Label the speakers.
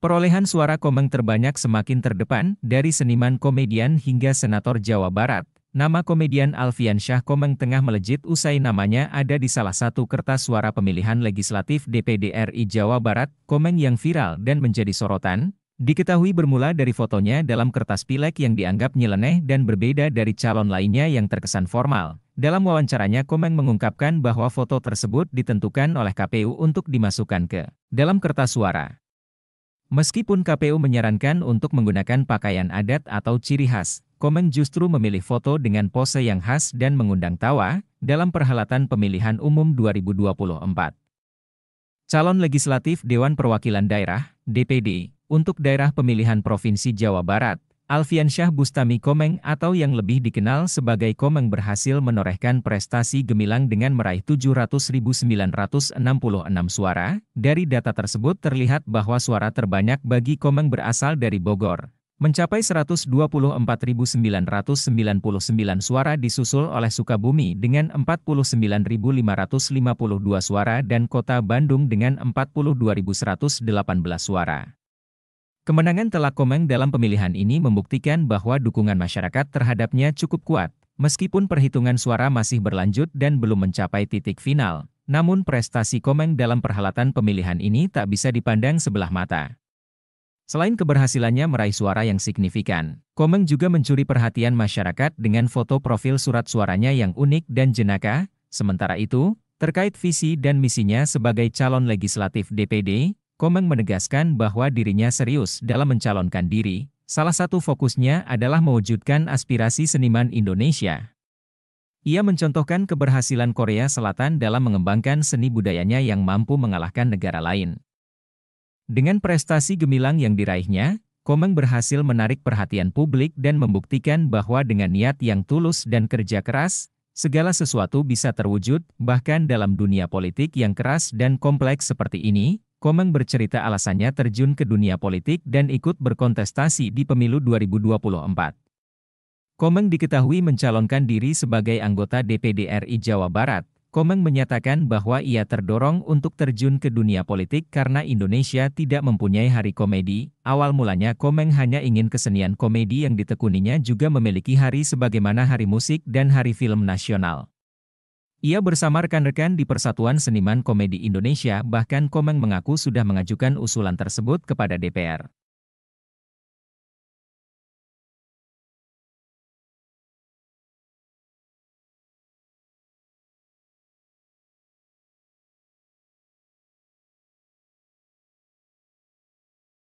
Speaker 1: Perolehan suara Komeng terbanyak semakin terdepan, dari seniman komedian hingga senator Jawa Barat. Nama komedian Alfian Syah Komeng tengah melejit usai namanya ada di salah satu kertas suara pemilihan legislatif DPD RI Jawa Barat, Komeng yang viral dan menjadi sorotan, Diketahui bermula dari fotonya dalam kertas pilek yang dianggap nyeleneh dan berbeda dari calon lainnya yang terkesan formal. Dalam wawancaranya Komeng mengungkapkan bahwa foto tersebut ditentukan oleh KPU untuk dimasukkan ke dalam kertas suara. Meskipun KPU menyarankan untuk menggunakan pakaian adat atau ciri khas, Komeng justru memilih foto dengan pose yang khas dan mengundang tawa dalam perhelatan pemilihan umum 2024. Calon legislatif Dewan Perwakilan Daerah, DPD, untuk daerah pemilihan Provinsi Jawa Barat, Alfian Syah Bustami Komeng atau yang lebih dikenal sebagai Komeng berhasil menorehkan prestasi gemilang dengan meraih 700.966 suara. Dari data tersebut terlihat bahwa suara terbanyak bagi Komeng berasal dari Bogor, mencapai 124.999 suara disusul oleh Sukabumi dengan 49.552 suara dan Kota Bandung dengan 42.118 suara. Kemenangan Komeng dalam pemilihan ini membuktikan bahwa dukungan masyarakat terhadapnya cukup kuat, meskipun perhitungan suara masih berlanjut dan belum mencapai titik final. Namun prestasi Komeng dalam perhelatan pemilihan ini tak bisa dipandang sebelah mata. Selain keberhasilannya meraih suara yang signifikan, Komeng juga mencuri perhatian masyarakat dengan foto profil surat suaranya yang unik dan jenaka. Sementara itu, terkait visi dan misinya sebagai calon legislatif DPD, Komeng menegaskan bahwa dirinya serius dalam mencalonkan diri, salah satu fokusnya adalah mewujudkan aspirasi seniman Indonesia. Ia mencontohkan keberhasilan Korea Selatan dalam mengembangkan seni budayanya yang mampu mengalahkan negara lain. Dengan prestasi gemilang yang diraihnya, Komeng berhasil menarik perhatian publik dan membuktikan bahwa dengan niat yang tulus dan kerja keras, segala sesuatu bisa terwujud, bahkan dalam dunia politik yang keras dan kompleks seperti ini, Komang bercerita alasannya terjun ke dunia politik dan ikut berkontestasi di pemilu 2024. Komang diketahui mencalonkan diri sebagai anggota DPD RI Jawa Barat. Komeng menyatakan bahwa ia terdorong untuk terjun ke dunia politik karena Indonesia tidak mempunyai hari komedi. Awal mulanya Komeng hanya ingin kesenian komedi yang ditekuninya juga memiliki hari sebagaimana hari musik dan hari film nasional. Ia bersama rekan-rekan di Persatuan Seniman Komedi Indonesia bahkan Komeng mengaku sudah mengajukan usulan tersebut kepada DPR.